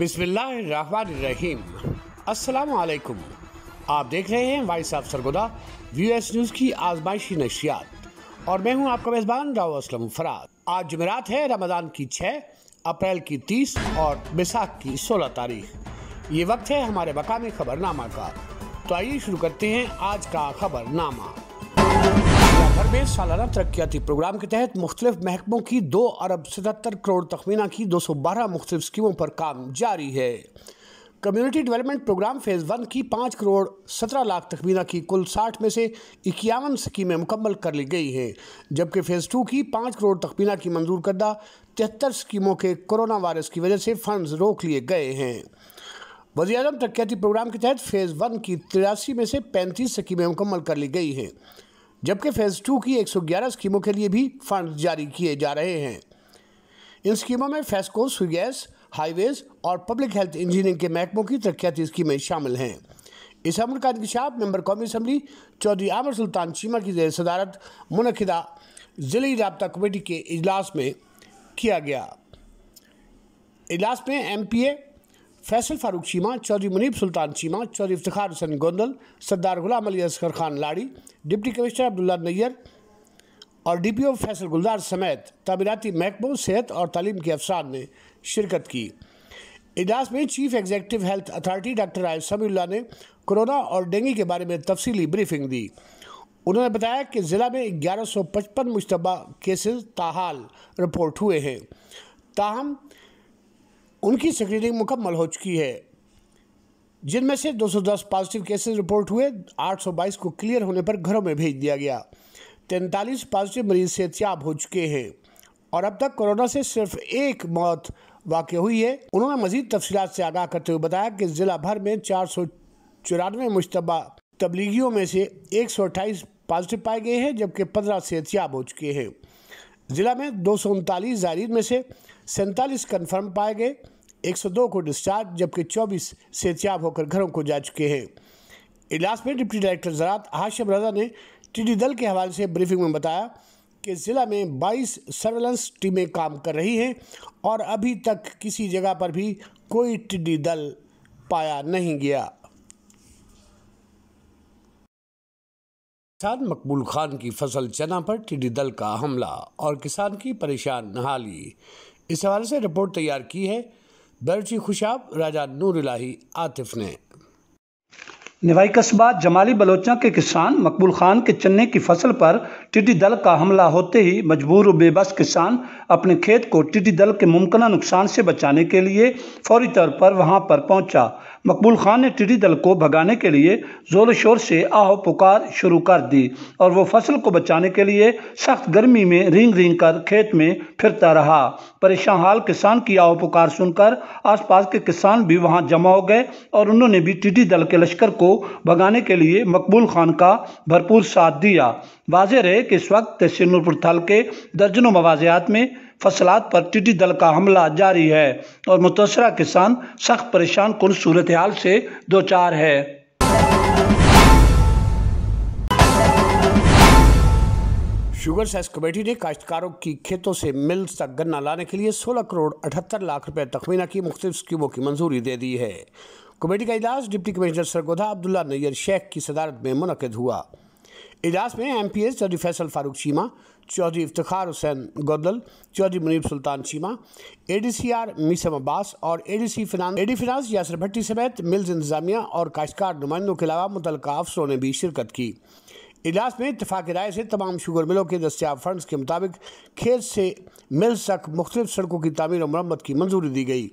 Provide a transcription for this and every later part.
बिस्मिल्लाम असलकुम आप देख रहे हैं voice of Sargodha V S news की आजमाइशी नशियात और मैं हूं आपका मेज़बान राव असलम फराज आज जमेरात है रमज़ान की छः अप्रैल की तीस और बैसाख की सोलह तारीख ये वक्त है हमारे मकामी खबरनामा का तो आइए शुरू करते हैं आज का खबरनामा भर में सालाना तरक्याती प्रोग्राम के तहत मुख्तलिफ महकमों की दो अरब सतहत्तर करोड़ तखमीना की दो सौ बारह मुख्तलिफ स्कीमों पर काम जारी है community development programme phase one की पाँच करोड़ सत्रह लाख तखमीना की कुल साठ में से इक्यावन स्कीमें मुकम्मल कर ली गई हैं जबकि फ़ेज़ टू की पाँच करोड़ तखमीना की मंजूर करदा तिहत्तर स्कीमों के कोरोना वायरस की वजह से फंड रोक लिए गए हैं वजी अजम तरक्याती प्रोग्राम के तहत फ़ेज़ वन की तिरासी में से पैंतीस स्कीमें मुकम्मल कर ली गई हैं जबकि फ़ेज़ टू की 111 स्कीमों के लिए भी फंड जारी किए जा रहे हैं इन स्कीमों में फेस्को सुगैस हाईवेज़ और पब्लिक हेल्थ इंजीनियरिंग के महकमों की तरक्याती स्कीमें शामिल हैं इस अमल का इंकशाफ मेम्बर कौमी असम्बली चौधरी आमर सुल्तान चीमा की जैर सदारत मनदा ज़िली रबता कमेटी के अजलास में किया गया इजलास में M P A Faisal Farooq Cheema Chaudhry Munib Sultan Cheema Chaudhry Iftar Hussain Gondal Sardar Ghulam Ali Asghar Khan Lari deputy commissioner Abdullah Nayyar और D P O Faisal Gulzar समेत तमीराती महकमों सेहत और तालीम के अफसरान ने शिरकत की इजलास में chief executive health authority doctor आय समील्ला ने कोरोना और डेंगू के बारे में तफसली ब्रीफिंग दी उन्होंने बताया कि ज़िला में ग्यारह सौ पचपन मुशतबा केसेस ताहाल रिपोर्ट हुए हैं ताहम उनकी स्क्रीनिंग मुकम्मल हो चुकी है जिनमें से 210 पॉजिटिव केसेस रिपोर्ट हुए 822 को क्लियर होने पर घरों में भेज दिया गया तैंतालीस पॉजिटिव मरीज सेहतियाब हो चुके हैं और अब तक कोरोना से सिर्फ एक मौत वाक़ हुई है उन्होंने मजीद तफसीत से आगाह करते हुए बताया कि ज़िला भर में चार सौ चौरानवे मुशतबा तबलीगियों में से एक सौ अट्ठाईस पॉजिटिव पाए गए हैं जबकि पंद्रह सेहतियाब हो चुके हैं ज़िला में दो सौ उनतालीस जायरीन में से सैंतालीस कन्फर्म पाए गए एक सौ दो को डिस्चार्ज जबकि चौबीस सेहतियाब होकर घरों को जा चुके हैं इलास में डिप्टी डायरेक्टर ज़रात हाशिम रजा ने डी दल के हवाले से ब्रीफिंग में बताया कि ज़िला में 22 सर्वेलेंस टीमें काम कर रही हैं और अभी तक किसी जगह पर भी कोई टिड्डी दल पाया नहीं गया किसान मकबूल खान की फसल चना पर टिड्डी दल का हमला और किसान की परेशान नहाली इस हवाले से रिपोर्ट तैयार की है बर्ची खुशाब राजा नूर इलाही आतिफ ने निवाई कस्बा जमाली बलोचा के किसान मकबूल खान के चने की फसल पर टिड्डी दल का हमला होते ही मजबूर बेबस किसान अपने खेत को टिड्डी दल के मुमकिन नुकसान से बचाने के लिए फौरी तौर पर वहां पर पहुंचा मकबूल खान ने टिडी दल को भगाने के लिए जोर शोर से आहो पुकार शुरू कर दी और वो फसल को बचाने के लिए सख्त गर्मी में रिंग रिंग कर खेत में फिरता रहा परेशान हाल किसान की आहो पुकार सुनकर आसपास के किसान भी वहाँ जमा हो गए और उन्होंने भी टिडी दल के लश्कर को भगाने के लिए मकबूल खान का भरपूर साथ दिया वाजह रहे कि इस वक्त तहसील नूरपुर थल के दर्जनों मवाजियात में फसलात पर टिड्डी दल का हमला जारी है और मुतसरा किसान सख्त परेशान कुल सूरत हाल से दो चार है शुगर सेस कमेटी ने काश्तकारों की खेतों से मिल तक गन्ना लाने के लिए 16 करोड़ 78 लाख रुपए तखमीना की मुख्त स्कीमों की मंजूरी दे दी है कमेटी का इजलास डिप्टी कमिश्नर सरगोधा अब्दुल्ला नैयर शेख की सदारत में मनद हुआ इजाज़ में M P S Chaudhry Faisal Farooq Cheema Chaudhry Iftar Hussain Godal Chaudhry Munib Sultan Cheema A D C R Maisam Abbas और ए डी सी फिनान A D finance Yasir Bhatti समेत मिल्स इंतजामिया और काश्कार नुमाइंदों के अलावा मुतल अफसरों ने भी शिरकत की इजलास में इतफाक़ राय से तमाम शुगर मिलों के दस्तियाब फंडस के मुताबिक खेत से मिल्स तक मुख्तलिफ सड़कों की तमीर और मरम्मत की मंजूरी दी गई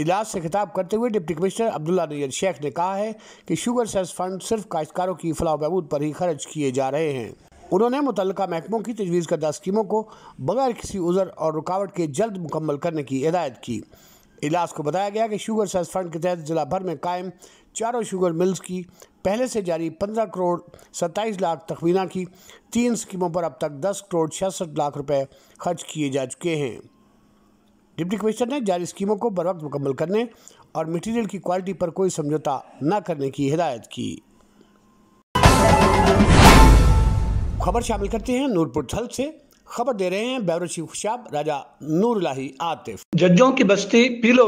इलाज से खिताब करते हुए डिप्टी कमिश्नर अब्दुल्ला नैयर शेख ने कहा है कि शुगर सेस फंड सिर्फ काश्तकारों की फलाह बहबूद पर ही खर्च किए जा रहे हैं उन्होंने मुतल महकमों की तजवीज़ करदा स्कीमों को बगैर किसी उजर और रुकावट के जल्द मुकम्मल करने की हिदायत की इजलास को बताया गया कि शुगर सेस फंड के तहत ज़िला भर में कायम चारों शुगर मिल्स की पहले से जारी पंद्रह करोड़ सत्ताईस लाख तखमीना की तीन स्कीमों पर अब तक दस करोड़ छियासठ लाख रुपए खर्च किए जा चुके हैं डिप्टी कमिश्नर ने जारी स्कीमों को बर वक्त मुकम्मल करने और मटेरियल की क्वालिटी पर कोई समझौता न करने की हिदायत की खबर शामिल करते हैं नूरपुर थल से खबर दे रहे हैं बैरोची खुशाब राजा नूर लाही आतिफ जजों की बस्ती पीलो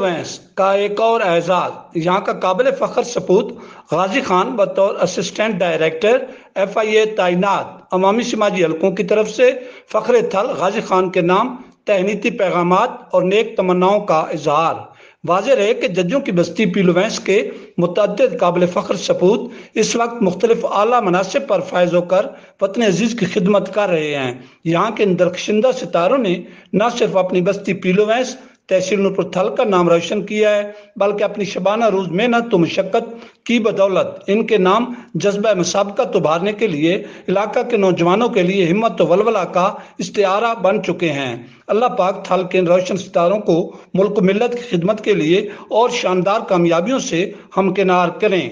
का एक और एजाज यहाँ का काबिल फखर सपूत गाजी खान बतौर assistant director F I A तैनात अवामी समाजी हलकों की तरफ से फखरे थल गाजी खान के नाम तहनीती पैगाम और नेक तमन्नाओं का इजहार वाज रहे कि जजों की बस्ती पीलुवैंस के मुतद काबिल फ़ख्र सपूत इस वक्त मुख्तलिफ आला मनासिब पर फायज होकर वतन अजीज़ की खिदमत कर रहे हैं यहाँ के इन दरकशिंदा सितारों ने न सिर्फ अपनी बस्ती पीलुवैंस तहसील नूपुर थल का नाम रोशन किया है बल्कि अपनी शबाना रोज मेहनत तो मशक्क़त की बदौलत इनके नाम जज्बा मुसाबकत उभारने के लिए इलाका के नौजवानों के लिए हिम्मत तो वलवला का इश्तारा बन चुके हैं अल्लाह पाक थल के रोशन सितारों को मुल्क मिलत की खिदमत के लिए और शानदार कामयाबियों से हमकिनार करें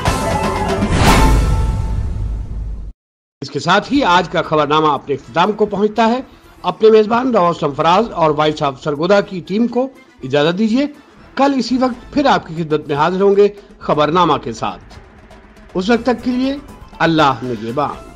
इसके साथ ही आज का खबरनामा अपने इख्ताम को पहुंचता है अपने मेजबान रवा सरफराज और वाइस साहब सरगोदा की टीम को इजाजत दीजिए कल इसी वक्त फिर आपकी खिदत में हाजिर होंगे खबरनामा के साथ उस वक्त तक के लिए अल्लाह ने ये बात